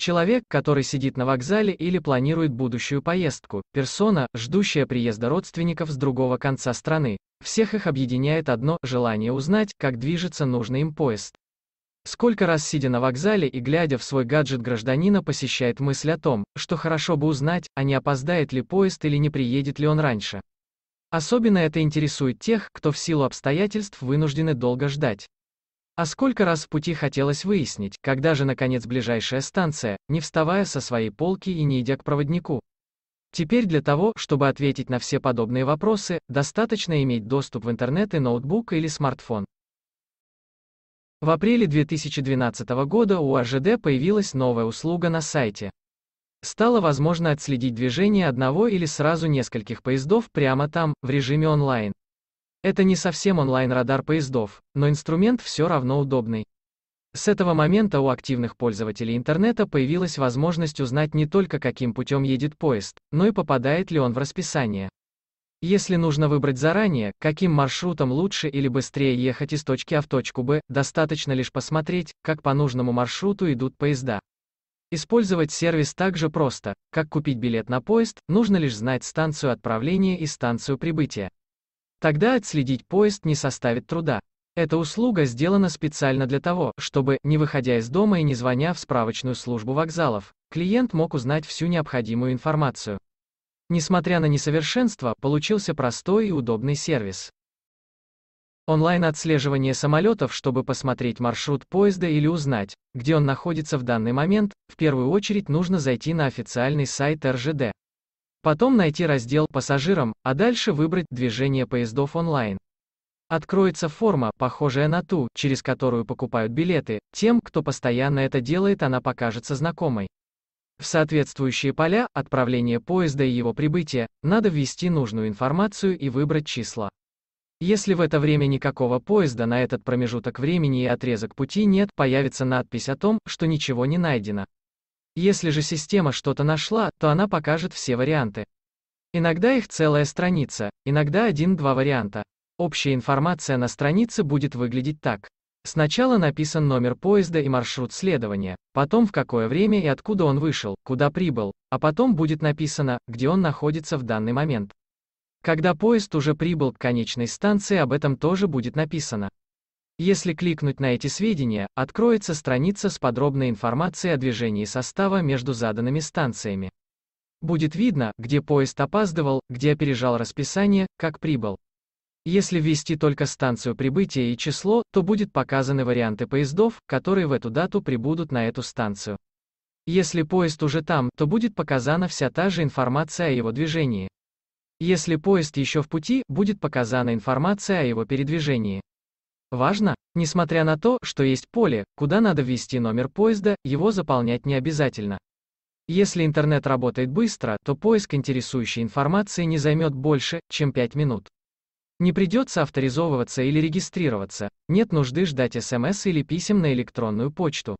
Человек, который сидит на вокзале или планирует будущую поездку, персона, ждущая приезда родственников с другого конца страны. Всех их объединяет одно – желание узнать, как движется нужный им поезд. Сколько раз сидя на вокзале и глядя в свой гаджет гражданина посещает мысль о том, что хорошо бы узнать, а не опоздает ли поезд или не приедет ли он раньше. Особенно это интересует тех, кто в силу обстоятельств вынуждены долго ждать. А сколько раз в пути хотелось выяснить, когда же наконец ближайшая станция, не вставая со своей полки и не идя к проводнику. Теперь для того, чтобы ответить на все подобные вопросы, достаточно иметь доступ в интернет и ноутбук или смартфон. В апреле 2012 года у АЖД появилась новая услуга на сайте. Стало возможно отследить движение одного или сразу нескольких поездов прямо там, в режиме онлайн. Это не совсем онлайн-радар поездов, но инструмент все равно удобный. С этого момента у активных пользователей интернета появилась возможность узнать не только каким путем едет поезд, но и попадает ли он в расписание. Если нужно выбрать заранее, каким маршрутом лучше или быстрее ехать из точки А в точку Б, достаточно лишь посмотреть, как по нужному маршруту идут поезда. Использовать сервис так же просто, как купить билет на поезд, нужно лишь знать станцию отправления и станцию прибытия. Тогда отследить поезд не составит труда. Эта услуга сделана специально для того, чтобы, не выходя из дома и не звоня в справочную службу вокзалов, клиент мог узнать всю необходимую информацию. Несмотря на несовершенство, получился простой и удобный сервис. Онлайн-отслеживание самолетов, чтобы посмотреть маршрут поезда или узнать, где он находится в данный момент, в первую очередь нужно зайти на официальный сайт РЖД. Потом найти раздел «Пассажирам», а дальше выбрать «Движение поездов онлайн». Откроется форма, похожая на ту, через которую покупают билеты. Тем, кто постоянно это делает, она покажется знакомой. В соответствующие поля «Отправление поезда и его прибытие» надо ввести нужную информацию и выбрать числа. Если в это время никакого поезда на этот промежуток времени и отрезок пути нет, появится надпись о том, что ничего не найдено. Если же система что-то нашла, то она покажет все варианты. Иногда их целая страница, иногда один-два варианта. Общая информация на странице будет выглядеть так. Сначала написан номер поезда и маршрут следования, потом в какое время и откуда он вышел, куда прибыл, а потом будет написано, где он находится в данный момент. Когда поезд уже прибыл к конечной станции, об этом тоже будет написано. Если кликнуть на эти сведения, откроется страница с подробной информацией о движении состава между заданными станциями. Будет видно, где поезд опаздывал, где опережал расписание, как прибыл. Если ввести только станцию прибытия и число, то будут показаны варианты поездов, которые в эту дату прибудут на эту станцию. Если поезд уже там, то будет показана вся та же информация о его движении. Если поезд еще в пути, будет показана информация о его передвижении. Важно, несмотря на то, что есть поле, куда надо ввести номер поезда, его заполнять не обязательно. Если интернет работает быстро, то поиск интересующей информации не займет больше, чем 5 минут. Не придется авторизовываться или регистрироваться, нет нужды ждать смс или писем на электронную почту.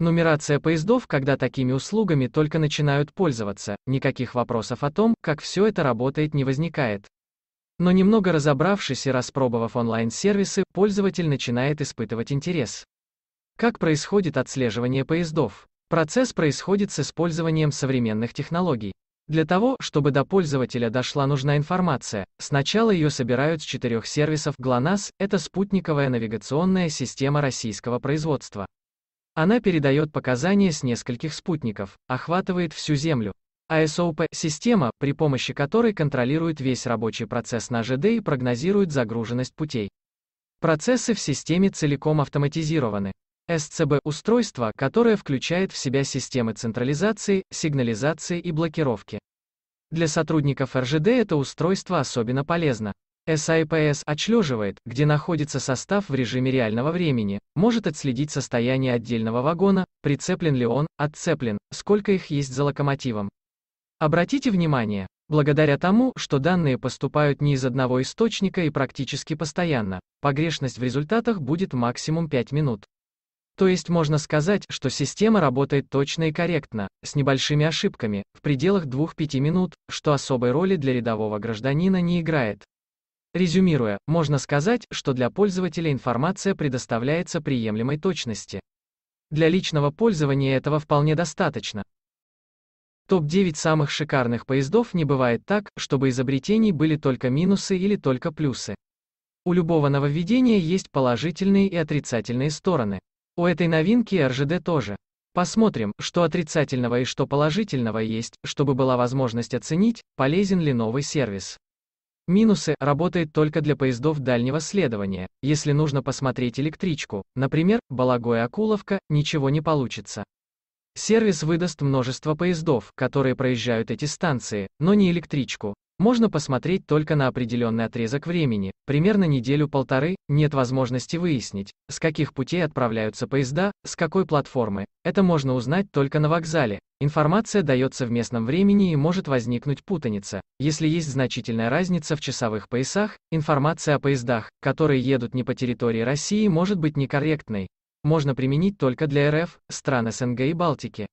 Нумерация поездов, когда такими услугами только начинают пользоваться, никаких вопросов о том, как все это работает не возникает. Но немного разобравшись и распробовав онлайн-сервисы, пользователь начинает испытывать интерес. Как происходит отслеживание поездов? Процесс происходит с использованием современных технологий. Для того, чтобы до пользователя дошла нужна информация, сначала ее собирают с четырех сервисов ГЛОНАСС, это спутниковая навигационная система российского производства. Она передает показания с нескольких спутников, охватывает всю Землю, ASOP – система, при помощи которой контролирует весь рабочий процесс на ЖД и прогнозирует загруженность путей. Процессы в системе целиком автоматизированы. СЦБ – устройство, которое включает в себя системы централизации, сигнализации и блокировки. Для сотрудников РЖД это устройство особенно полезно. SIPS отслеживает, где находится состав в режиме реального времени, может отследить состояние отдельного вагона, прицеплен ли он, отцеплен, сколько их есть за локомотивом, Обратите внимание, благодаря тому, что данные поступают не из одного источника и практически постоянно, погрешность в результатах будет максимум 5 минут. То есть можно сказать, что система работает точно и корректно, с небольшими ошибками, в пределах 2-5 минут, что особой роли для рядового гражданина не играет. Резюмируя, можно сказать, что для пользователя информация предоставляется приемлемой точности. Для личного пользования этого вполне достаточно. Топ-9 самых шикарных поездов не бывает так, чтобы изобретений были только минусы или только плюсы. У любого нововведения есть положительные и отрицательные стороны. У этой новинки РЖД тоже. Посмотрим, что отрицательного и что положительного есть, чтобы была возможность оценить, полезен ли новый сервис. Минусы – работает только для поездов дальнего следования. Если нужно посмотреть электричку, например, Балагой-Акуловка, ничего не получится. Сервис выдаст множество поездов, которые проезжают эти станции, но не электричку. Можно посмотреть только на определенный отрезок времени, примерно неделю-полторы, нет возможности выяснить, с каких путей отправляются поезда, с какой платформы. Это можно узнать только на вокзале. Информация дается в местном времени и может возникнуть путаница. Если есть значительная разница в часовых поясах, информация о поездах, которые едут не по территории России, может быть некорректной можно применить только для РФ, стран СНГ и Балтики.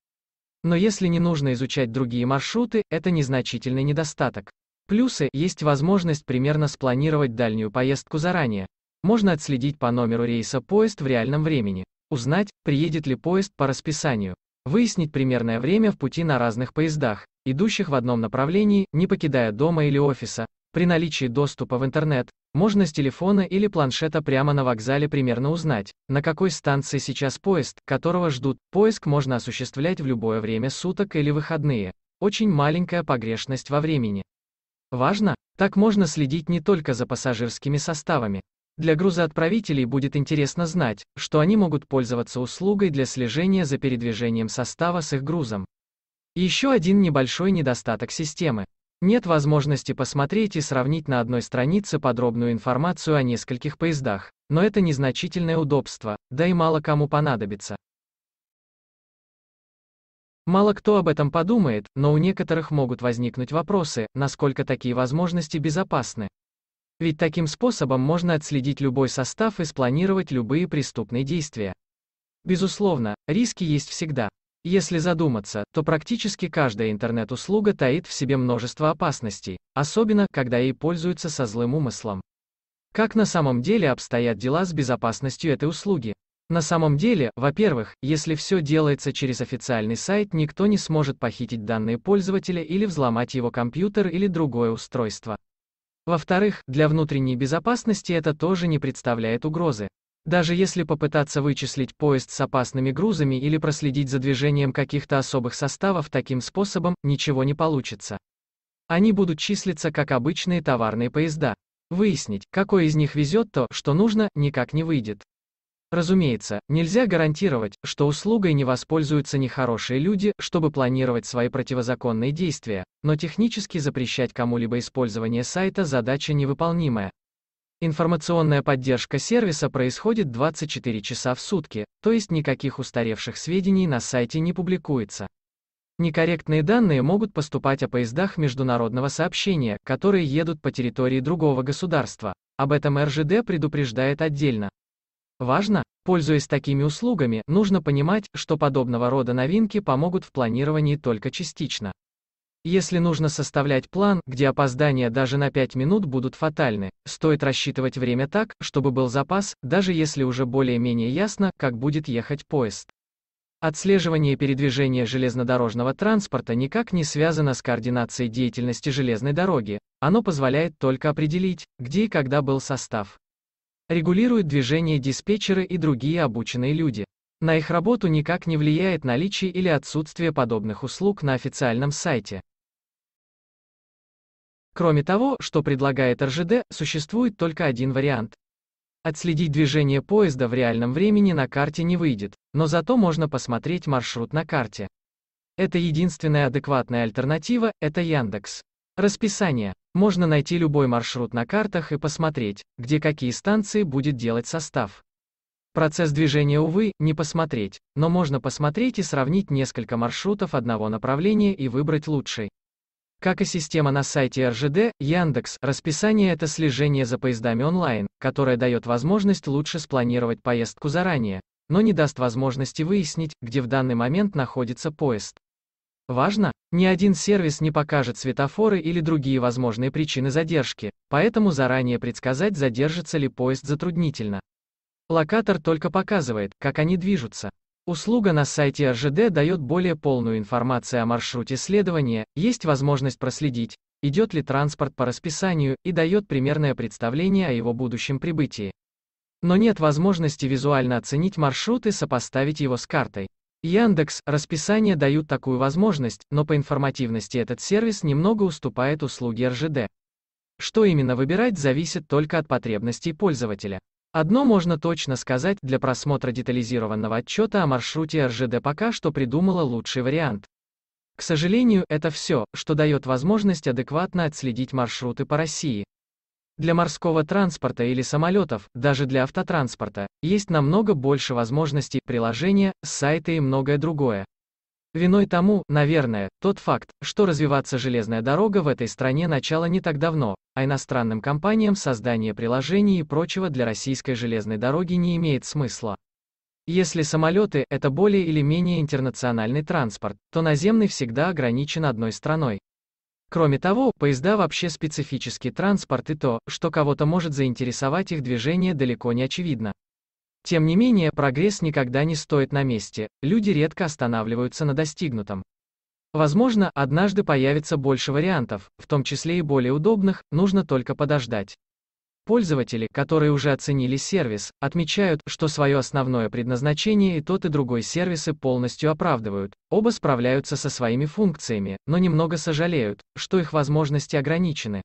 Но если не нужно изучать другие маршруты, это незначительный недостаток. Плюсы – есть возможность примерно спланировать дальнюю поездку заранее. Можно отследить по номеру рейса поезд в реальном времени, узнать, приедет ли поезд по расписанию, выяснить примерное время в пути на разных поездах, идущих в одном направлении, не покидая дома или офиса, при наличии доступа в интернет, можно с телефона или планшета прямо на вокзале примерно узнать, на какой станции сейчас поезд, которого ждут. Поиск можно осуществлять в любое время суток или выходные. Очень маленькая погрешность во времени. Важно, так можно следить не только за пассажирскими составами. Для грузоотправителей будет интересно знать, что они могут пользоваться услугой для слежения за передвижением состава с их грузом. Еще один небольшой недостаток системы. Нет возможности посмотреть и сравнить на одной странице подробную информацию о нескольких поездах, но это незначительное удобство, да и мало кому понадобится. Мало кто об этом подумает, но у некоторых могут возникнуть вопросы, насколько такие возможности безопасны. Ведь таким способом можно отследить любой состав и спланировать любые преступные действия. Безусловно, риски есть всегда. Если задуматься, то практически каждая интернет-услуга таит в себе множество опасностей, особенно, когда ей пользуются со злым умыслом. Как на самом деле обстоят дела с безопасностью этой услуги? На самом деле, во-первых, если все делается через официальный сайт, никто не сможет похитить данные пользователя или взломать его компьютер или другое устройство. Во-вторых, для внутренней безопасности это тоже не представляет угрозы. Даже если попытаться вычислить поезд с опасными грузами или проследить за движением каких-то особых составов таким способом, ничего не получится. Они будут числиться как обычные товарные поезда. Выяснить, какой из них везет то, что нужно, никак не выйдет. Разумеется, нельзя гарантировать, что услугой не воспользуются нехорошие люди, чтобы планировать свои противозаконные действия, но технически запрещать кому-либо использование сайта задача невыполнимая, Информационная поддержка сервиса происходит 24 часа в сутки, то есть никаких устаревших сведений на сайте не публикуется. Некорректные данные могут поступать о поездах международного сообщения, которые едут по территории другого государства. Об этом РЖД предупреждает отдельно. Важно, пользуясь такими услугами, нужно понимать, что подобного рода новинки помогут в планировании только частично. Если нужно составлять план, где опоздания даже на 5 минут будут фатальны, стоит рассчитывать время так, чтобы был запас, даже если уже более-менее ясно, как будет ехать поезд. Отслеживание передвижения железнодорожного транспорта никак не связано с координацией деятельности железной дороги, оно позволяет только определить, где и когда был состав. Регулируют движение диспетчеры и другие обученные люди. На их работу никак не влияет наличие или отсутствие подобных услуг на официальном сайте. Кроме того, что предлагает РЖД, существует только один вариант. Отследить движение поезда в реальном времени на карте не выйдет, но зато можно посмотреть маршрут на карте. Это единственная адекватная альтернатива, это Яндекс. Расписание. Можно найти любой маршрут на картах и посмотреть, где какие станции будет делать состав. Процесс движения, увы, не посмотреть, но можно посмотреть и сравнить несколько маршрутов одного направления и выбрать лучший. Как и система на сайте РЖД, Яндекс, расписание это слежение за поездами онлайн, которое дает возможность лучше спланировать поездку заранее, но не даст возможности выяснить, где в данный момент находится поезд. Важно, ни один сервис не покажет светофоры или другие возможные причины задержки, поэтому заранее предсказать, задержится ли поезд затруднительно. Локатор только показывает, как они движутся. Услуга на сайте РЖД дает более полную информацию о маршруте следования, есть возможность проследить, идет ли транспорт по расписанию и дает примерное представление о его будущем прибытии. Но нет возможности визуально оценить маршрут и сопоставить его с картой. Яндекс, расписание дают такую возможность, но по информативности этот сервис немного уступает услуге РЖД. Что именно выбирать зависит только от потребностей пользователя. Одно можно точно сказать, для просмотра детализированного отчета о маршруте РЖД пока что придумала лучший вариант. К сожалению, это все, что дает возможность адекватно отследить маршруты по России. Для морского транспорта или самолетов, даже для автотранспорта, есть намного больше возможностей, приложения, сайты и многое другое. Виной тому, наверное, тот факт, что развиваться железная дорога в этой стране начало не так давно, а иностранным компаниям создание приложений и прочего для российской железной дороги не имеет смысла. Если самолеты – это более или менее интернациональный транспорт, то наземный всегда ограничен одной страной. Кроме того, поезда вообще специфический транспорт и то, что кого-то может заинтересовать их движение далеко не очевидно. Тем не менее, прогресс никогда не стоит на месте, люди редко останавливаются на достигнутом. Возможно, однажды появится больше вариантов, в том числе и более удобных, нужно только подождать. Пользователи, которые уже оценили сервис, отмечают, что свое основное предназначение и тот и другой сервисы полностью оправдывают, оба справляются со своими функциями, но немного сожалеют, что их возможности ограничены.